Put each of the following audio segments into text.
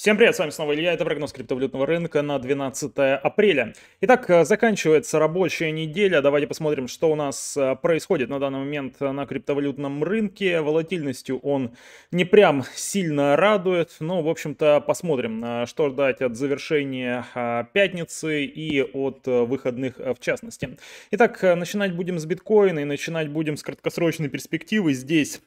Всем привет, с вами снова Илья, это прогноз криптовалютного рынка на 12 апреля. Итак, э, заканчивается рабочая неделя, давайте посмотрим, что у нас э, происходит на данный момент э, на криптовалютном рынке. Волатильностью он не прям сильно радует, но, в общем-то, посмотрим, что ждать от завершения пятницы и от выходных в частности. Итак, начинать будем с биткоина и начинать будем с краткосрочной перспективы. Здесь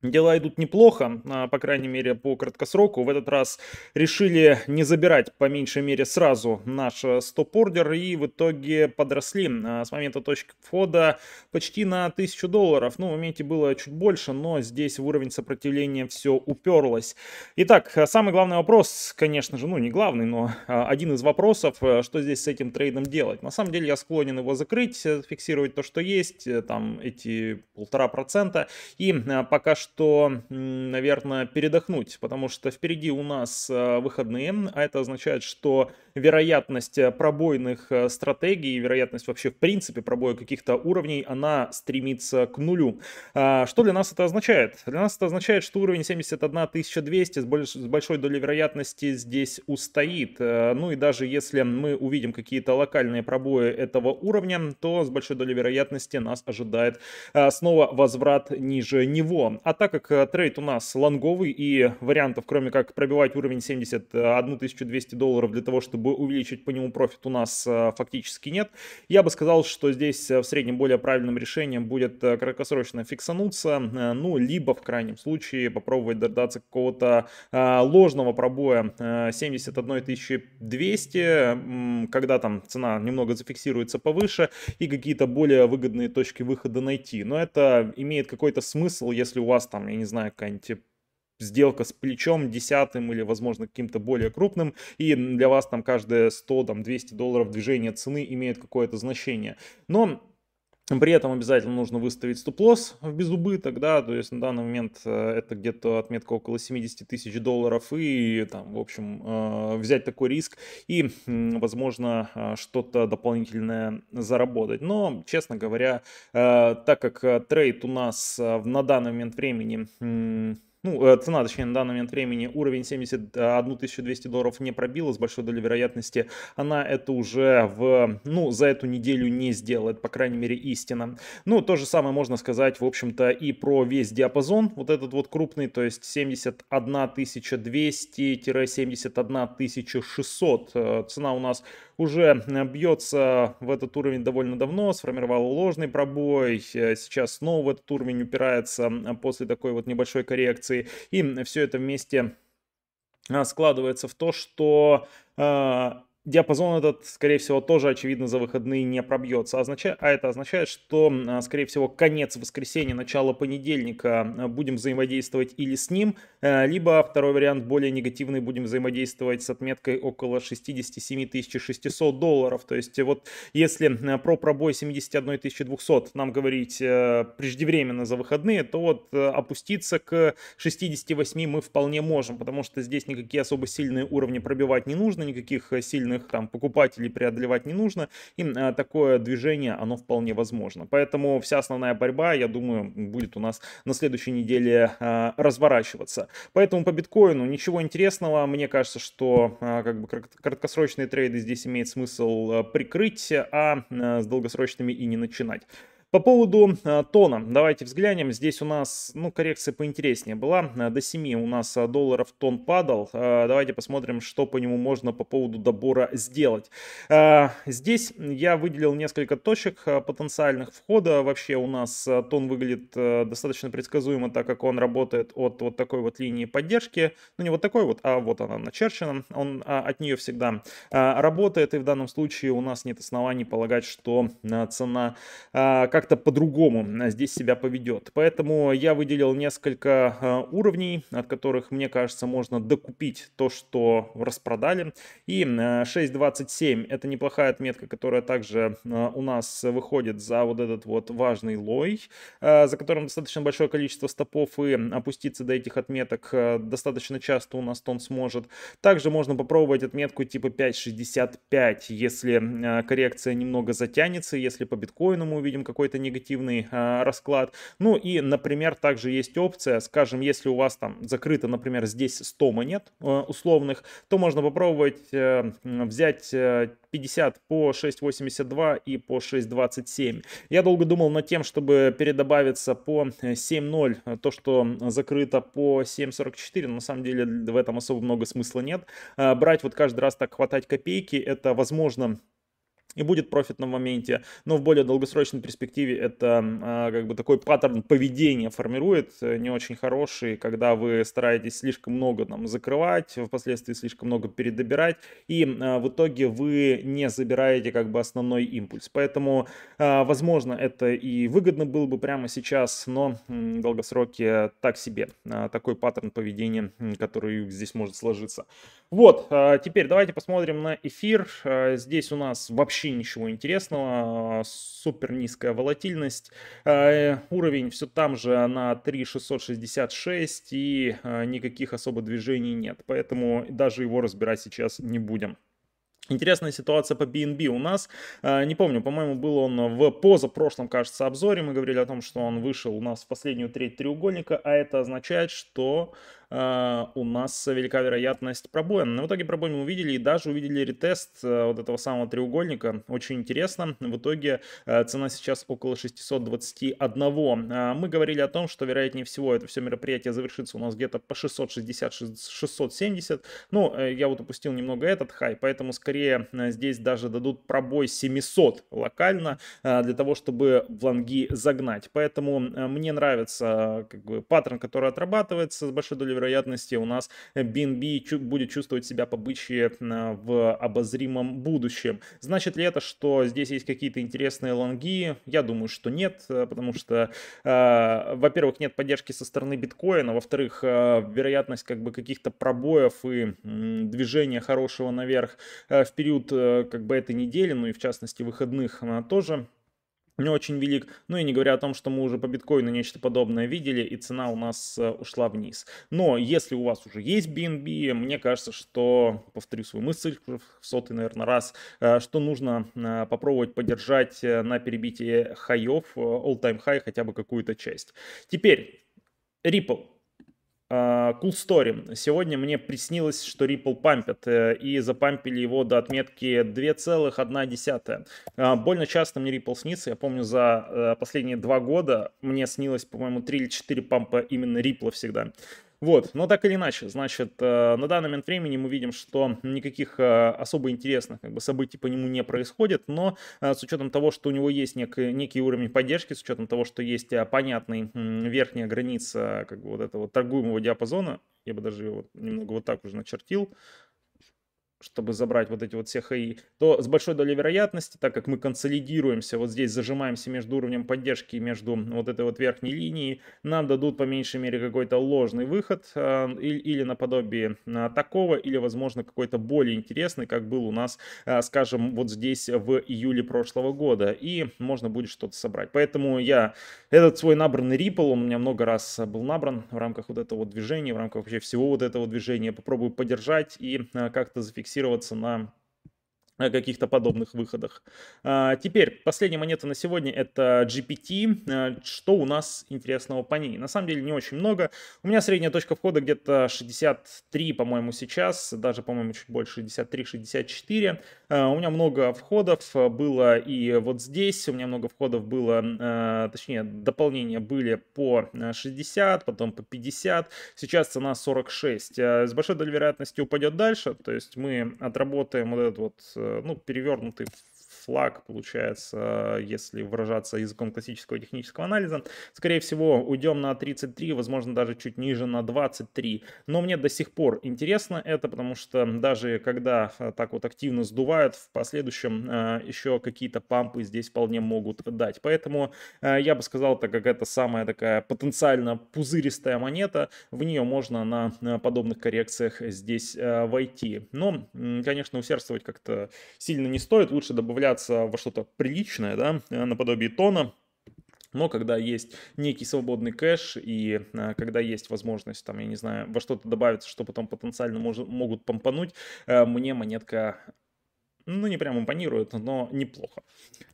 Дела идут неплохо, а, по крайней мере, по краткосроку. В этот раз решили не забирать, по меньшей мере, сразу наш э, стоп-ордер и в итоге подросли а, с момента точки входа почти на 1000 долларов. Ну, в моменте было чуть больше, но здесь в уровень сопротивления все уперлось. Итак, э, самый главный вопрос, конечно же, ну не главный, но а, один из вопросов, э, что здесь с этим трейдом делать. На самом деле я склонен его закрыть, фиксировать то, что есть, там эти полтора процента и пока что что, наверное, передохнуть, потому что впереди у нас э, выходные, а это означает, что вероятность э, пробойных э, стратегий, вероятность вообще в принципе пробоя каких-то уровней, она стремится к нулю. А, что для нас это означает? Для нас это означает, что уровень 71 200 с большой долей вероятности здесь устоит. Э, ну и даже если мы увидим какие-то локальные пробои этого уровня, то с большой долей вероятности нас ожидает снова возврат ниже него. А так как трейд у нас лонговый и вариантов, кроме как пробивать уровень 71 200 долларов для того, чтобы чтобы увеличить по нему профит, у нас э, фактически нет. Я бы сказал, что здесь э, в среднем более правильным решением будет э, краткосрочно фиксануться, ну, либо в крайнем случае попробовать дождаться какого-то ложного пробоя 71 200, когда там цена немного зафиксируется повыше и какие-то более выгодные точки выхода найти. Но это имеет какой-то смысл, если у вас там, я не знаю, какая-нибудь сделка с плечом десятым или, возможно, каким-то более крупным, и для вас там каждое 100, там 200 долларов движения цены имеет какое-то значение. Но при этом обязательно нужно выставить стоп-лосс в безубыток, да, то есть на данный момент э, это где-то отметка около 70 тысяч долларов и там, в общем, э, взять такой риск и, возможно, э, что-то дополнительное заработать. Но, честно говоря, так как трейд у нас на данный момент времени ну, э, цена, точнее, на данный момент времени уровень 71 200 э, долларов не пробила, с большой долей вероятности она это уже в, ну, за эту неделю не сделает, по крайней мере, истина. Ну, то же самое можно сказать, в общем-то, и про весь диапазон, вот этот вот крупный, то есть 71 200-71 600, цена у нас уже э, бьется в этот уровень довольно давно, сформировал ложный пробой, э, сейчас снова в этот уровень упирается э, после такой вот небольшой коррекции. И все это вместе складывается в то, что диапазон этот, скорее всего, тоже, очевидно, за выходные не пробьется. Означает, а это означает, что, а, скорее всего, конец воскресенья, начало понедельника а, будем взаимодействовать или с ним, а, либо второй вариант более негативный, будем взаимодействовать с отметкой около 67 600 долларов. То есть вот если про пробой 71 200 нам говорить преждевременно за выходные, то вот опуститься к 68 мы вполне можем, потому что здесь никакие особо сильные уровни пробивать не нужно, никаких сильных потенциальных там покупателей преодолевать не нужно. И э, такое движение, оно вполне возможно. Поэтому вся основная борьба, я думаю, будет у нас на следующей неделе э, разворачиваться. Поэтому по биткоину ничего интересного. Мне кажется, что э, как бы краткосрочные трейды здесь имеет смысл прикрыть, а с долгосрочными и не начинать. По поводу а, тона, давайте взглянем. Здесь у нас, ну, коррекция поинтереснее была. А, до 7 у нас а, долларов тон падал. Давайте посмотрим, что по нему можно по поводу добора сделать. Здесь я выделил несколько точек потенциальных входа. Вообще у нас тон выглядит достаточно предсказуемо, так как он работает от вот такой вот линии поддержки. Ну, не вот такой вот, а вот она начерчена. Он от нее всегда работает. И в данном случае у нас нет оснований полагать, что цена как как-то по-другому а, здесь себя поведет. Поэтому я выделил несколько а, уровней, от которых, мне кажется, можно докупить то, что распродали. И 6.27 а, это неплохая отметка, которая также у нас выходит за вот этот вот важный лой, за которым достаточно большое количество стопов и опуститься до этих отметок достаточно часто у нас тон сможет. Также можно попробовать отметку типа 5.65, если коррекция немного затянется, если по биткоину мы увидим какой какой-то негативный э, расклад. Ну и, например, также есть опция, скажем, если у вас там закрыто, например, здесь 100 монет э, условных, то можно попробовать э, взять 50 э, по 6.82 и по 6.27. Я долго думал над тем, чтобы передобавиться по 7.0, э, а, то, что закрыто по 7.44, но на самом деле в этом особо много смысла нет. Брать вот каждый раз так хватать копейки, это возможно и будет профит на моменте, но в более долгосрочной перспективе это а, как бы такой паттерн поведения формирует э, не очень хороший, когда вы стараетесь слишком много там закрывать, впоследствии слишком много передобирать, и а, в итоге вы не забираете как бы основной импульс. Поэтому, а, возможно, это и выгодно было бы прямо сейчас, но в так себе, такой паттерн поведения, который здесь может сложиться. Вот, теперь давайте посмотрим на эфир. Здесь у нас вообще вообще ничего интересного, супер низкая волатильность, э, уровень все там же на 3666 и э, никаких особо движений нет, поэтому даже его разбирать сейчас не будем. Интересная ситуация по BNB у нас. Э, не помню, по-моему, был он в позапрошлом, кажется, обзоре. Мы говорили о том, что он вышел у нас в последнюю треть треугольника, а это означает, что Э, у нас велика вероятность пробоя. Но в итоге пробой мы увидели и даже увидели ретест э, вот этого самого треугольника. Очень интересно. В итоге э, цена сейчас около 621. Э, а мы говорили о том, что вероятнее всего это все мероприятие завершится у нас где-то по 660-670. Ну, э, я вот упустил немного этот хай, поэтому скорее здесь даже дадут пробой 700 локально для того, чтобы в лонги загнать. Поэтому мне нравится как бы, паттерн, который отрабатывается с большой долей вероятности у нас BNB будет чувствовать себя побычье в обозримом будущем. Значит ли это, что здесь есть какие-то интересные лонги? Я думаю, что нет, э, потому что, э, во-первых, нет поддержки со стороны биткоина, во-вторых, э, вероятность как бы каких-то пробоев и э, движения хорошего наверх э, в период э, как бы этой недели, ну и в частности выходных, она тоже не очень велик. Ну и не говоря о том, что мы уже по биткоину нечто подобное видели, и цена у нас э, ушла вниз. Но если у вас уже есть BNB, мне кажется, что, повторю свою мысль уже в сотый, наверное, раз, э, что нужно э, попробовать поддержать на перебитии хайов all-time high, хотя бы какую-то часть. Теперь Ripple. А, cool story. Сегодня мне приснилось, что Ripple пампят, э, и запампили его до отметки 2,1. А, больно часто мне Ripple снится. Я помню, за э, последние два года мне снилось, по-моему, 3 или 4 пампа именно Ripple всегда. Вот, но так или иначе, значит, э, на данный момент времени мы видим, что никаких э, особо интересных как бы, событий по нему не происходит, но э, с учетом того, что у него есть некий, некий уровень поддержки, с учетом того, что есть понятный верхняя граница как бы, вот этого торгуемого диапазона, я бы даже его немного вот так уже начертил, чтобы забрать вот эти вот все хаи, то с большой долей вероятности, так как мы консолидируемся, вот здесь зажимаемся между уровнем поддержки и между вот этой вот верхней линией, нам дадут по меньшей мере какой-то ложный выход э, или наподобие э, такого, или возможно какой-то более интересный, как был у нас, э, скажем, вот здесь в июле прошлого года, и можно будет что-то собрать. Поэтому я этот свой набранный Ripple, он у меня много раз был набран в рамках вот этого вот движения, в рамках вообще всего вот этого движения, попробую поддержать и э, как-то зафиксировать фиксироваться на каких-то подобных выходах. А, теперь, последняя монета на сегодня это GPT. А, что у нас интересного по ней? На самом деле не очень много. У меня средняя точка входа где-то 63, по-моему, сейчас. Даже, по-моему, чуть больше 63-64. А, у меня много входов было и вот здесь. У меня много входов было, точнее, дополнения были по 60, потом по 50. Сейчас цена 46. С большой долей вероятности упадет дальше. То есть мы отработаем вот этот вот Э, ну, перевернутый флаг, получается, если выражаться языком классического технического анализа. Скорее всего, уйдем на 33, возможно, даже чуть ниже на 23. Но мне до сих пор интересно это, потому что даже когда э, так вот активно сдувают, в последующем э, еще какие-то пампы здесь вполне могут дать. Поэтому э, я бы сказал, так как это самая такая потенциально пузыристая монета, в нее можно на подобных коррекциях здесь войти. Но, конечно, усердствовать как-то сильно не стоит, лучше добавлять облекаться во что-то приличное, да, э, наподобие тона, но когда есть некий свободный кэш и а, когда есть возможность, там, я не знаю, во что-то добавиться, что потом потенциально мож- могут помпануть, а, мне монетка ну, не прям импонирует, но неплохо.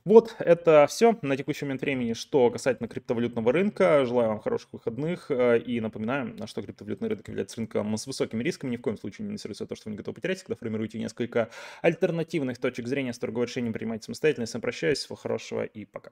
Вот это все на текущий момент времени, что касательно криптовалютного рынка. Желаю вам хороших выходных э, и напоминаю, что криптовалютный рынок является рынком с высокими рисками. Ни в коем случае не интересует то, что вы не готовы потерять. Когда формируете несколько альтернативных точек зрения с торговым решением, принимайте самостоятельно. Я с вами прощаюсь. Всего хорошего и пока.